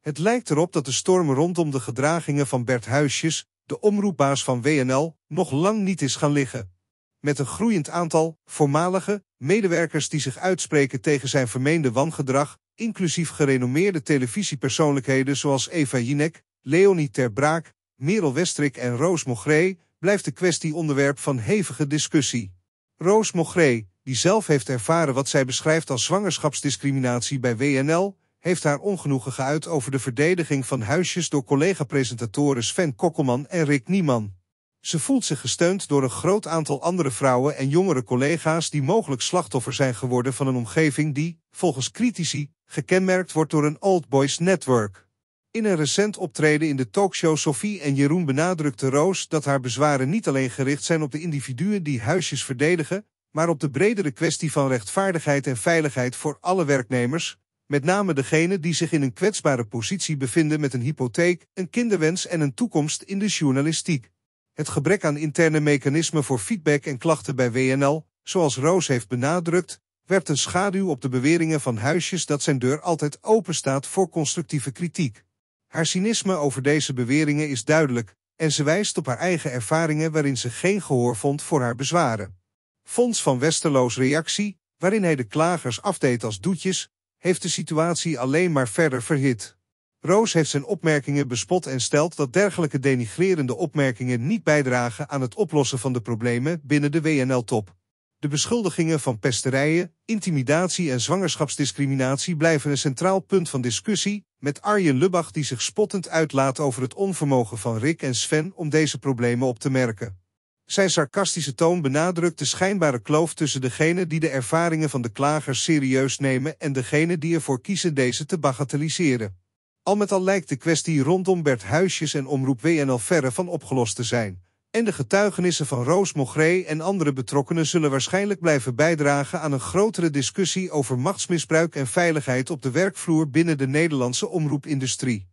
Het lijkt erop dat de storm rondom de gedragingen van Bert Huisjes, de omroepbaas van WNL, nog lang niet is gaan liggen. Met een groeiend aantal voormalige medewerkers die zich uitspreken tegen zijn vermeende wangedrag, inclusief gerenommeerde televisiepersoonlijkheden zoals Eva Jinek, Leonie Ter Braak, Merel Westrik en Roos Mogré, blijft de kwestie onderwerp van hevige discussie. Roos Mogré, die zelf heeft ervaren wat zij beschrijft als zwangerschapsdiscriminatie bij WNL, heeft haar ongenoegen geuit over de verdediging van huisjes door collega-presentatoren Sven Kokkelman en Rick Nieman. Ze voelt zich gesteund door een groot aantal andere vrouwen en jongere collega's die mogelijk slachtoffer zijn geworden van een omgeving die, volgens critici, gekenmerkt wordt door een old boys network. In een recent optreden in de talkshow Sophie en Jeroen benadrukte Roos dat haar bezwaren niet alleen gericht zijn op de individuen die huisjes verdedigen, maar op de bredere kwestie van rechtvaardigheid en veiligheid voor alle werknemers, met name degene die zich in een kwetsbare positie bevinden met een hypotheek, een kinderwens en een toekomst in de journalistiek. Het gebrek aan interne mechanismen voor feedback en klachten bij WNL, zoals Roos heeft benadrukt, werpt een schaduw op de beweringen van Huisjes dat zijn deur altijd open staat voor constructieve kritiek. Haar cynisme over deze beweringen is duidelijk en ze wijst op haar eigen ervaringen waarin ze geen gehoor vond voor haar bezwaren. Fonds van Westerloos reactie, waarin hij de klagers afdeed als doetjes, heeft de situatie alleen maar verder verhit. Roos heeft zijn opmerkingen bespot en stelt dat dergelijke denigrerende opmerkingen niet bijdragen aan het oplossen van de problemen binnen de WNL-top. De beschuldigingen van pesterijen, intimidatie en zwangerschapsdiscriminatie blijven een centraal punt van discussie, met Arjen Lubach die zich spottend uitlaat over het onvermogen van Rick en Sven om deze problemen op te merken. Zijn sarcastische toon benadrukt de schijnbare kloof tussen degenen die de ervaringen van de klagers serieus nemen en degenen die ervoor kiezen deze te bagatelliseren. Al met al lijkt de kwestie rondom Bert Huisjes en Omroep WNL verre van opgelost te zijn. En de getuigenissen van Roos Mogré en andere betrokkenen zullen waarschijnlijk blijven bijdragen aan een grotere discussie over machtsmisbruik en veiligheid op de werkvloer binnen de Nederlandse omroepindustrie.